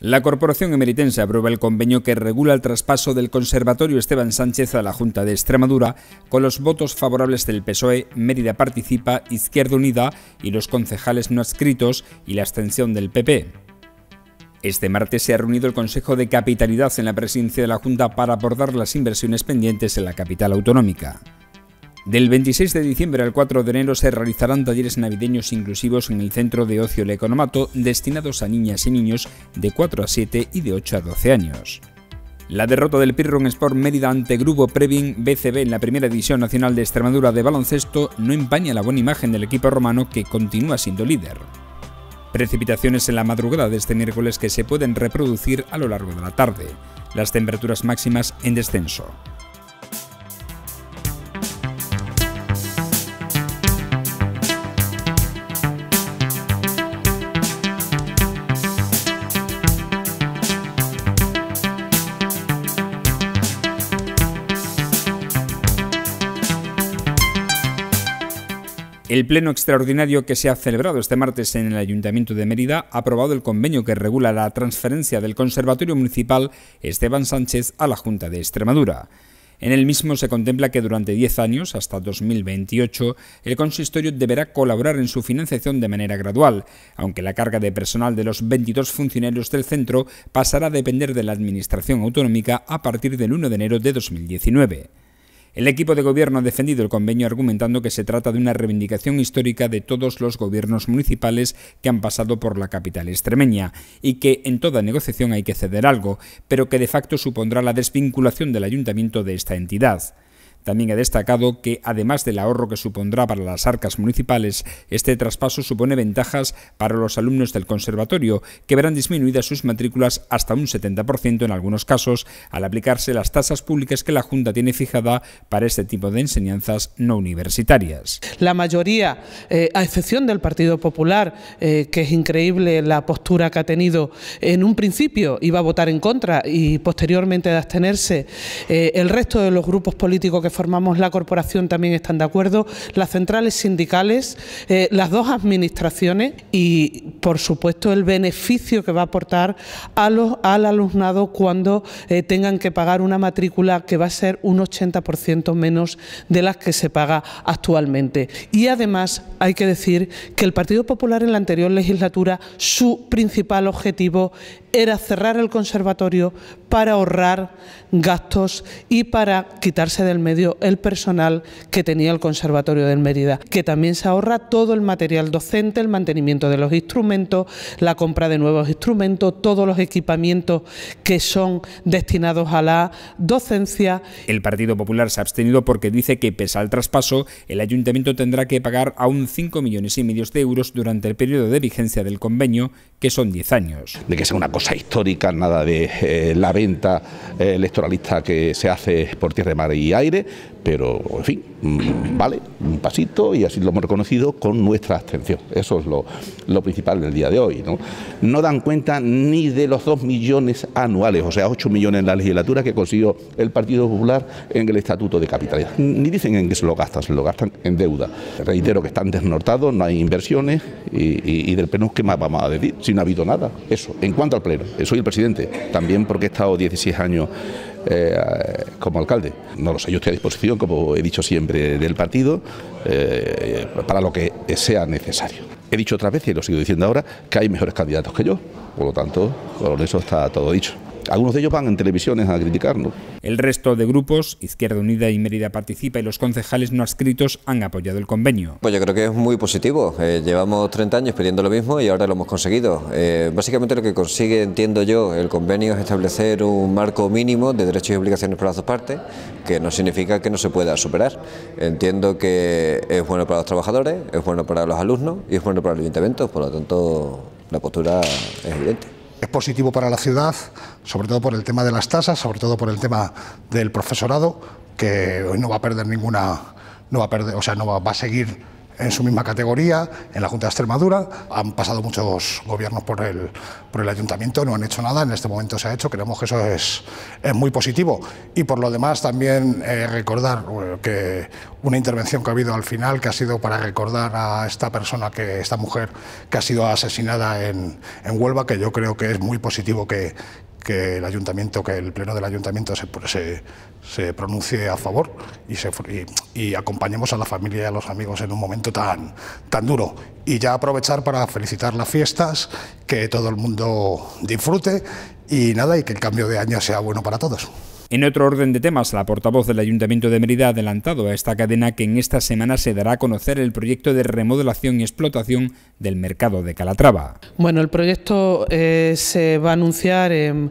La Corporación Emeritense aprueba el convenio que regula el traspaso del Conservatorio Esteban Sánchez a la Junta de Extremadura con los votos favorables del PSOE, Mérida Participa, Izquierda Unida y los concejales no adscritos y la abstención del PP. Este martes se ha reunido el Consejo de Capitalidad en la presidencia de la Junta para abordar las inversiones pendientes en la capital autonómica. Del 26 de diciembre al 4 de enero se realizarán talleres navideños inclusivos en el Centro de Ocio El destinados a niñas y niños de 4 a 7 y de 8 a 12 años. La derrota del Pirron Sport Mérida ante Grubo Previn BCB en la primera división nacional de Extremadura de baloncesto no empaña la buena imagen del equipo romano que continúa siendo líder. Precipitaciones en la madrugada de este miércoles que se pueden reproducir a lo largo de la tarde. Las temperaturas máximas en descenso. El pleno extraordinario que se ha celebrado este martes en el Ayuntamiento de Mérida ha aprobado el convenio que regula la transferencia del Conservatorio Municipal Esteban Sánchez a la Junta de Extremadura. En el mismo se contempla que durante 10 años, hasta 2028, el consistorio deberá colaborar en su financiación de manera gradual, aunque la carga de personal de los 22 funcionarios del centro pasará a depender de la Administración Autonómica a partir del 1 de enero de 2019. El equipo de gobierno ha defendido el convenio argumentando que se trata de una reivindicación histórica de todos los gobiernos municipales que han pasado por la capital extremeña y que en toda negociación hay que ceder algo, pero que de facto supondrá la desvinculación del ayuntamiento de esta entidad. También ha destacado que, además del ahorro que supondrá para las arcas municipales, este traspaso supone ventajas para los alumnos del conservatorio, que verán disminuidas sus matrículas hasta un 70% en algunos casos, al aplicarse las tasas públicas que la Junta tiene fijada para este tipo de enseñanzas no universitarias. La mayoría, eh, a excepción del Partido Popular, eh, que es increíble la postura que ha tenido en un principio, iba a votar en contra y posteriormente de abstenerse, eh, el resto de los grupos políticos que formamos la corporación también están de acuerdo, las centrales sindicales, eh, las dos administraciones y, por supuesto, el beneficio que va a aportar a los, al alumnado cuando eh, tengan que pagar una matrícula que va a ser un 80% menos de las que se paga actualmente. Y además hay que decir que el Partido Popular en la anterior legislatura su principal objetivo era cerrar el conservatorio para ahorrar gastos y para quitarse del medio el personal que tenía el Conservatorio de Mérida, que también se ahorra todo el material docente, el mantenimiento de los instrumentos, la compra de nuevos instrumentos, todos los equipamientos que son destinados a la docencia. El Partido Popular se ha abstenido porque dice que pese al traspaso, el ayuntamiento tendrá que pagar aún 5 millones y medio de euros durante el periodo de vigencia del convenio, que son 10 años. ...cosa histórica nada de eh, la venta eh, electoralista que se hace por tierra, mar y aire, pero en fin, mm, vale, un pasito y así lo hemos reconocido con nuestra abstención. Eso es lo, lo principal del día de hoy. ¿no? no dan cuenta ni de los 2 millones anuales, o sea, 8 millones en la legislatura que consiguió el Partido Popular en el Estatuto de Capitalidad. Ni dicen en qué se lo gastan, se lo gastan en deuda. Reitero que están desnortados, no hay inversiones y, y del Pleno, ¿qué más vamos a decir? Si no ha habido nada. Eso, en cuanto al Pleno, soy el presidente, también porque he estado 16 años eh, como alcalde. No lo sé, yo estoy a disposición, como he dicho siempre, del partido eh, para lo que sea necesario. He dicho otra vez y lo sigo diciendo ahora que hay mejores candidatos que yo, por lo tanto, con eso está todo dicho. Algunos de ellos van en televisiones a criticarlo. El resto de grupos, Izquierda Unida y Mérida Participa y los concejales no adscritos han apoyado el convenio. Pues yo creo que es muy positivo. Eh, llevamos 30 años pidiendo lo mismo y ahora lo hemos conseguido. Eh, básicamente lo que consigue, entiendo yo, el convenio es establecer un marco mínimo de derechos y obligaciones para las dos partes, que no significa que no se pueda superar. Entiendo que es bueno para los trabajadores, es bueno para los alumnos y es bueno para los ayuntamientos, por lo tanto la postura es evidente es positivo para la ciudad, sobre todo por el tema de las tasas, sobre todo por el tema del profesorado, que hoy no va a perder ninguna, no va a perder, o sea, no va, va a seguir en su misma categoría, en la Junta de Extremadura. Han pasado muchos gobiernos por el, por el ayuntamiento, no han hecho nada, en este momento se ha hecho, creemos que eso es, es muy positivo. Y por lo demás también eh, recordar eh, que una intervención que ha habido al final, que ha sido para recordar a esta persona, que esta mujer que ha sido asesinada en, en Huelva, que yo creo que es muy positivo que, que el ayuntamiento, que el pleno del ayuntamiento se, se, se pronuncie a favor y, se, acompañemos a la familia y a los amigos en un momento tan, tan duro. Y ya aprovechar para felicitar las fiestas, que todo el mundo disfrute y nada, y que el cambio de año sea bueno para todos. En otro orden de temas, la portavoz del Ayuntamiento de Mérida ha adelantado a esta cadena que en esta semana se dará a conocer el proyecto de remodelación y explotación del mercado de Calatrava. Bueno, el proyecto eh, se va a anunciar en,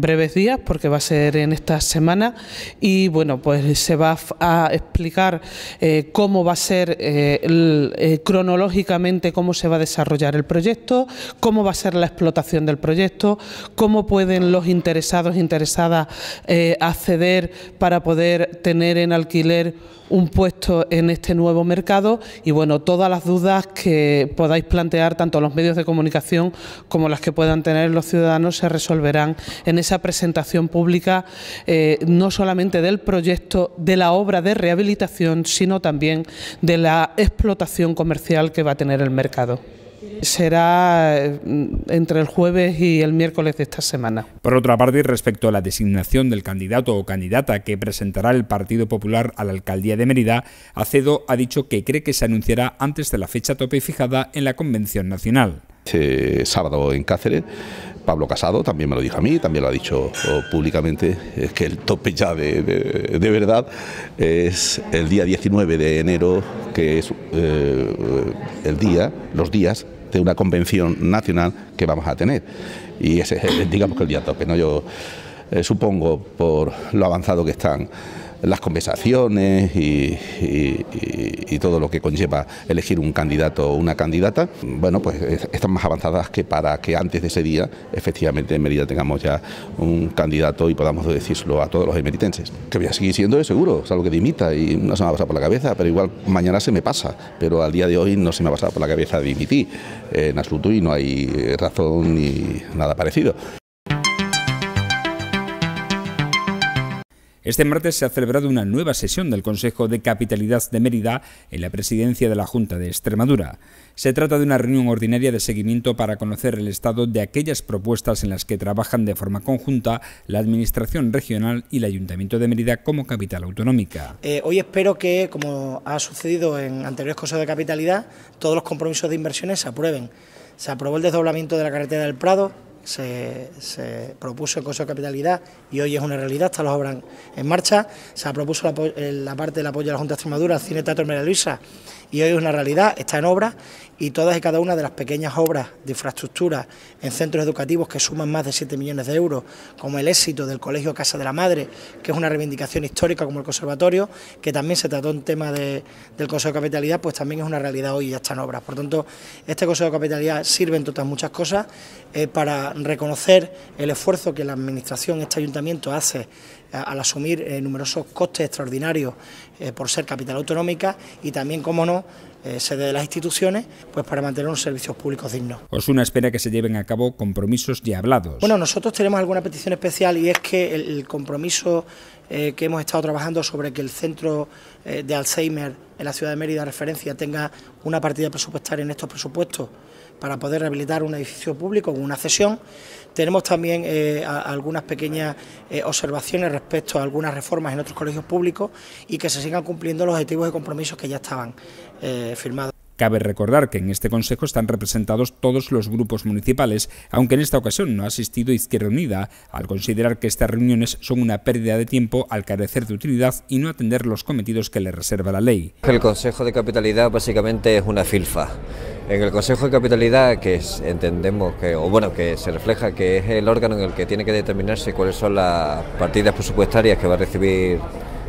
breves días porque va a ser en esta semana y bueno, pues se va a explicar eh, cómo va a ser eh, cronológicamente cómo se va a desarrollar el proyecto, cómo va a ser la explotación del proyecto, cómo pueden los interesados e interesadas eh, acceder para poder tener en alquiler un puesto en este nuevo mercado y bueno, todas las dudas que podáis plantear tanto los medios de comunicación como las que puedan tener los ciudadanos se resolverán en esa presentación pública eh, no solamente del proyecto de la obra de rehabilitación sino también de la explotación comercial que va a tener el mercado será eh, entre el jueves y el miércoles de esta semana. Por otra parte, respecto a la designación del candidato o candidata que presentará el Partido Popular a la alcaldía de Mérida, Acedo ha dicho que cree que se anunciará antes de la fecha tope fijada en la Convención Nacional. Este sábado en Cáceres, Pablo Casado también me lo dijo a mí, también lo ha dicho eh, públicamente, es que el tope ya de, verdad es el día 19 de enero, que es eh, el día, los días de una convención nacional que vamos a tener. Y ese es, digamos que el día tope, ¿no? Yo eh, supongo, por lo avanzado que están las conversaciones y, todo lo que conlleva elegir un candidato o una candidata, bueno, pues están más avanzadas que para que antes de ese día, efectivamente, en Mérida tengamos ya un candidato y podamos decírselo a todos los emeritenses. Que voy a seguir siendo de seguro, salvo que dimita y no se me ha pasado por la cabeza, pero igual mañana se me pasa, pero al día de hoy no se me ha pasado por la cabeza dimitir en absoluto y no hay razón ni nada parecido. Este martes se ha celebrado una nueva sesión del Consejo de Capitalidad de Mérida en la presidencia de la Junta de Extremadura. Se trata de una reunión ordinaria de seguimiento para conocer el estado de aquellas propuestas en las que trabajan de forma conjunta la Administración Regional y el Ayuntamiento de Mérida como capital autonómica. Eh, hoy espero que, como ha sucedido en anteriores consejos de capitalidad, todos los compromisos de inversiones se aprueben. Se aprobó el desdoblamiento de la carretera del Prado, se, propuso el Consejo de Capitalidad y hoy es una realidad, están las obras en marcha. Se ha propuesto eh, la, parte del apoyo a la Junta de Extremadura, al Cine Teatro María Luisa y hoy es una realidad, está en obra y todas y cada una de las pequeñas obras de infraestructura en centros educativos que suman más de 7 millones de euros, como el éxito del Colegio Casa de la Madre, que es una reivindicación histórica como el Conservatorio, que también se trató en tema del Consejo de Capitalidad, pues también es una realidad hoy y ya está en obras. Por tanto, este Consejo de Capitalidad sirve en todas muchas cosas eh, para reconocer el esfuerzo que la Administración, este ayuntamiento hace eh, al asumir eh, numerosos costes extraordinarios por ser capital autonómica y también, como no, eh, sede de las instituciones, pues para mantener unos servicios públicos dignos. Pues una espera que se lleven a cabo compromisos ya hablados. Bueno, nosotros tenemos alguna petición especial y es que el, compromiso eh, que hemos estado trabajando sobre que el centro eh, de Alzheimer en la ciudad de Mérida, referencia, tenga una partida presupuestaria en estos presupuestos para poder rehabilitar un edificio público con una cesión. Tenemos también eh, algunas pequeñas eh, observaciones respecto a algunas reformas en otros colegios públicos y que se sigan cumpliendo los objetivos de compromisos que ya estaban eh, firmados. Cabe recordar que en este Consejo están representados todos los grupos municipales, aunque en esta ocasión no ha asistido Izquierda Unida, al considerar que estas reuniones son una pérdida de tiempo al carecer de utilidad y no atender los cometidos que le reserva la ley. El Consejo de Capitalidad básicamente es una filfa. En el Consejo de Capitalidad, que entendemos que, o bueno, que se refleja que es el órgano en el que tiene que determinarse cuáles son las partidas presupuestarias que va a recibir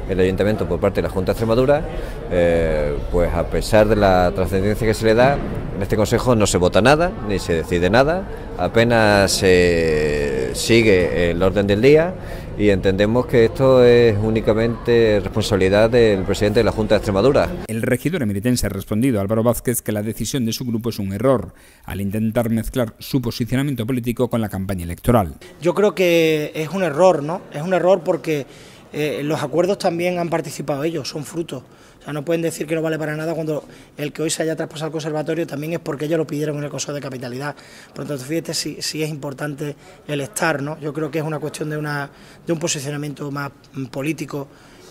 el ayuntamiento por parte de la Junta de Extremadura, eh, pues a pesar de la trascendencia que se le da, en este Consejo no se vota nada, ni se decide nada, apenas se sigue el orden del día y entendemos que esto es únicamente responsabilidad del presidente de la Junta de Extremadura. El regidor emeritense ha respondido Álvaro Vázquez que la decisión de su grupo es un error al intentar mezclar su posicionamiento político con la campaña electoral. Yo creo que es un error, ¿no? Es un error porque eh, los acuerdos también han participado ellos, son frutos. O sea, no pueden decir que no vale para nada cuando el que hoy se haya traspasado al conservatorio también es porque ellos lo pidieron en el Consejo de Capitalidad. Por lo tanto, fíjate si, es importante el estar, ¿no? Yo creo que es una cuestión de, un posicionamiento más político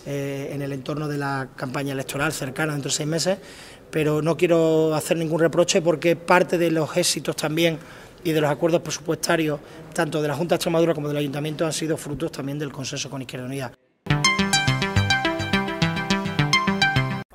eh, en el entorno de la campaña electoral cercana, dentro de seis meses, pero no quiero hacer ningún reproche porque parte de los éxitos también y de los acuerdos presupuestarios, tanto de la Junta de Extremadura como del Ayuntamiento, han sido frutos también del consenso con Izquierda Unida.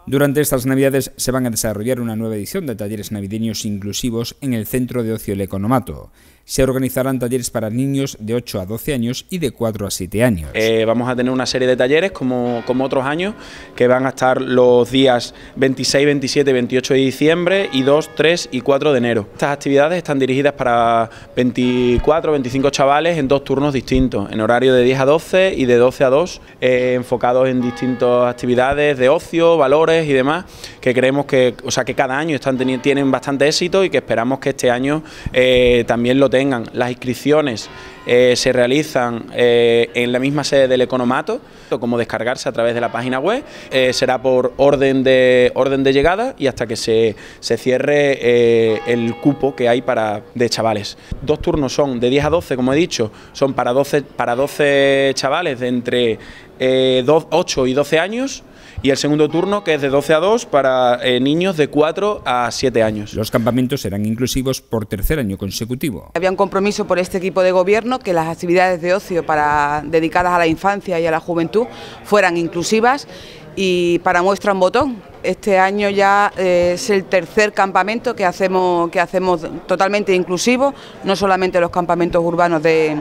Durante estas Navidades se van a desarrollar una nueva edición de talleres navideños inclusivos en el Centro de Ocio El Economato. Se organizarán talleres para niños de 8 a 12 años y de 4 a 7 años. Eh, vamos a tener una serie de talleres, como, como otros años, que van a estar los días 26, 27 28 de diciembre y 2, 3 y 4 de enero. Estas actividades están dirigidas para 24, 25 chavales en dos turnos distintos, en horario de 10 a 12 y de 12 a 2, eh, enfocados en distintas actividades de ocio, valores, y demás, que creemos que, o sea, que cada año están tienen bastante éxito y que esperamos que este año eh, también lo tengan. Las inscripciones eh, se realizan eh, en la misma sede del Economato, como descargarse a través de la página web, será por orden de, orden de llegada y hasta que se, se cierre el cupo que hay para, de chavales. Dos turnos son de 10 a 12, como he dicho, son para 12, para 12 chavales de entre 8 y 12 años y el segundo turno que es de 12 a 2 para eh, niños de 4 a 7 años. Los campamentos serán inclusivos por tercer año consecutivo. Había un compromiso por este equipo de gobierno que las actividades de ocio para, dedicadas a la infancia y a la juventud fueran inclusivas y para muestra un botón, este año ya eh, es el tercer campamento que hacemos, que hacemos totalmente inclusivo, no solamente los campamentos urbanos de,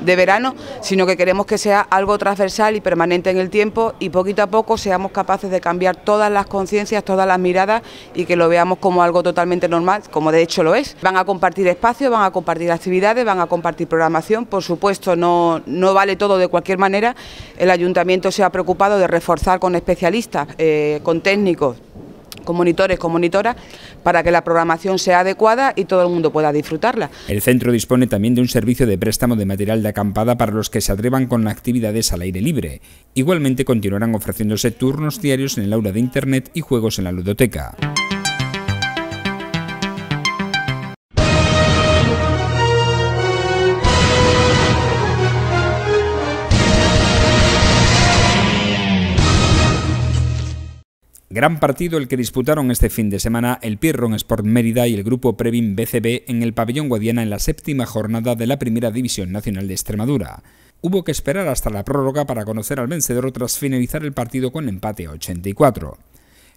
verano, sino que queremos que sea algo transversal y permanente en el tiempo y poquito a poco seamos capaces de cambiar todas las conciencias, todas las miradas y que lo veamos como algo totalmente normal, como de hecho lo es. Van a compartir espacios, van a compartir actividades, van a compartir programación, por supuesto no, vale todo de cualquier manera, el ayuntamiento se ha preocupado de reforzar con especialistas, eh, con técnicos, con monitores, con monitoras, para que la programación sea adecuada y todo el mundo pueda disfrutarla. El centro dispone también de un servicio de préstamo de material de acampada para los que se atrevan con actividades al aire libre. Igualmente continuarán ofreciéndose turnos diarios en el aula de Internet y juegos en la ludoteca. Gran partido el que disputaron este fin de semana el Pirron Sport Mérida y el grupo Previn BCB en el pabellón Guadiana en la séptima jornada de la Primera División Nacional de Extremadura. Hubo que esperar hasta la prórroga para conocer al vencedor tras finalizar el partido con empate 84.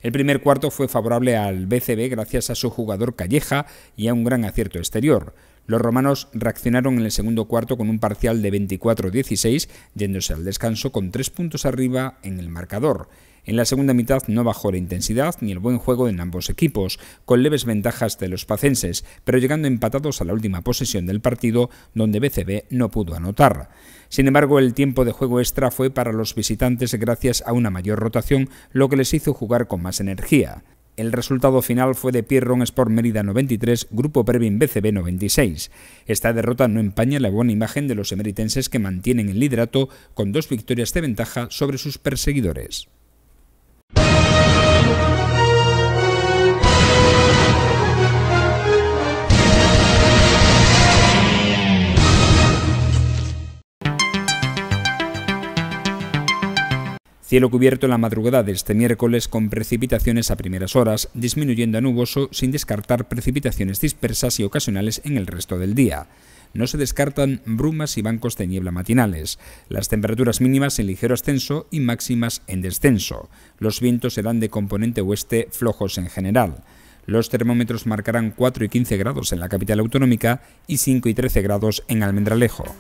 El primer cuarto fue favorable al BCB gracias a su jugador Calleja y a un gran acierto exterior. Los romanos reaccionaron en el segundo cuarto con un parcial de 24-16, yéndose al descanso con tres puntos arriba en el marcador. En la segunda mitad no bajó la intensidad ni el buen juego en ambos equipos, con leves ventajas de los pacenses, pero llegando empatados a la última posesión del partido, donde BCB no pudo anotar. Sin embargo, el tiempo de juego extra fue para los visitantes gracias a una mayor rotación, lo que les hizo jugar con más energía. El resultado final fue de Pierron Sport Mérida 93, Grupo Pervin BCB 96. Esta derrota no empaña la buena imagen de los emeritenses que mantienen el liderato con dos victorias de ventaja sobre sus perseguidores. Cielo cubierto en la madrugada de este miércoles con precipitaciones a primeras horas, disminuyendo a nuboso sin descartar precipitaciones dispersas y ocasionales en el resto del día. No se descartan brumas y bancos de niebla matinales. Las temperaturas mínimas en ligero ascenso y máximas en descenso. Los vientos serán de componente oeste flojos en general. Los termómetros marcarán 4 y 15 grados en la capital autonómica y 5 y 13 grados en Almendralejo.